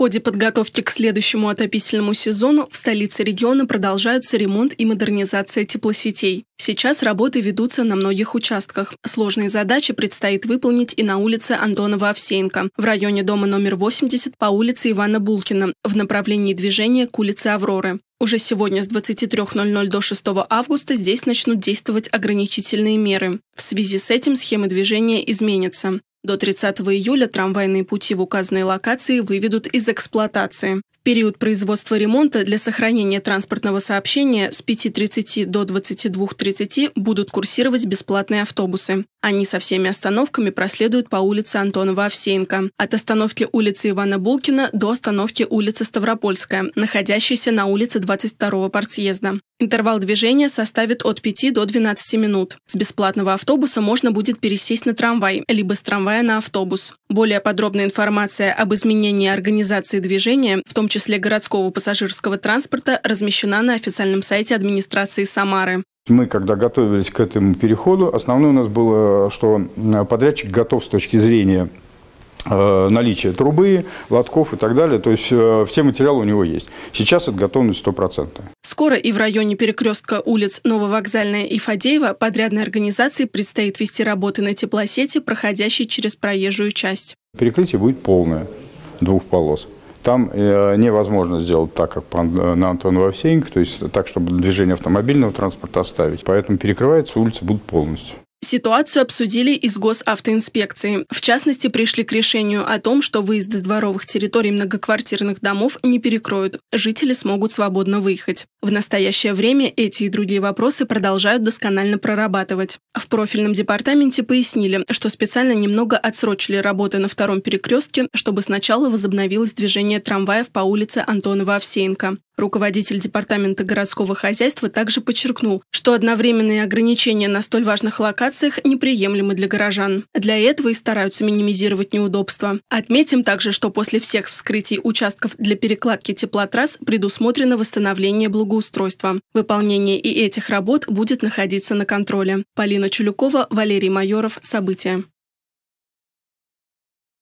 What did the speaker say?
ходе подготовки к следующему отопительному сезону в столице региона продолжаются ремонт и модернизация теплосетей. Сейчас работы ведутся на многих участках. Сложные задачи предстоит выполнить и на улице Антонова Овсеенко, в районе дома номер 80 по улице Ивана Булкина, в направлении движения к улице Авроры. Уже сегодня с 23.00 до 6 августа здесь начнут действовать ограничительные меры. В связи с этим схемы движения изменятся. До 30 июля трамвайные пути в указанной локации выведут из эксплуатации период производства ремонта для сохранения транспортного сообщения с 5.30 до 22.30 будут курсировать бесплатные автобусы. Они со всеми остановками проследуют по улице Антонова Овсеенко, от остановки улицы Ивана Булкина до остановки улицы Ставропольская, находящейся на улице 22-го партсъезда. Интервал движения составит от 5 до 12 минут. С бесплатного автобуса можно будет пересесть на трамвай, либо с трамвая на автобус. Более подробная информация об изменении организации движения, в том числе числе городского пассажирского транспорта, размещена на официальном сайте администрации Самары. Мы, когда готовились к этому переходу, основное у нас было, что подрядчик готов с точки зрения э, наличие трубы, лотков и так далее. То есть э, все материалы у него есть. Сейчас это готовность 100%. Скоро и в районе перекрестка улиц Нововокзальная и Фадеева подрядной организации предстоит вести работы на теплосети, проходящей через проезжую часть. Перекрытие будет полное, двух полос. Там э, невозможно сделать так, как э, на Антона Вовсеенко, то есть так, чтобы движение автомобильного транспорта оставить. Поэтому перекрываются улицы будут полностью. Ситуацию обсудили из госавтоинспекции. В частности, пришли к решению о том, что выезды с дворовых территорий многоквартирных домов не перекроют. Жители смогут свободно выехать. В настоящее время эти и другие вопросы продолжают досконально прорабатывать. В профильном департаменте пояснили, что специально немного отсрочили работы на втором перекрестке, чтобы сначала возобновилось движение трамваев по улице Антонова-Овсеенко. Руководитель Департамента городского хозяйства также подчеркнул, что одновременные ограничения на столь важных локациях неприемлемы для горожан. Для этого и стараются минимизировать неудобства. Отметим также, что после всех вскрытий участков для перекладки теплотрасс предусмотрено восстановление благоустройства. Выполнение и этих работ будет находиться на контроле. Полина Чулюкова, Валерий Майоров. События.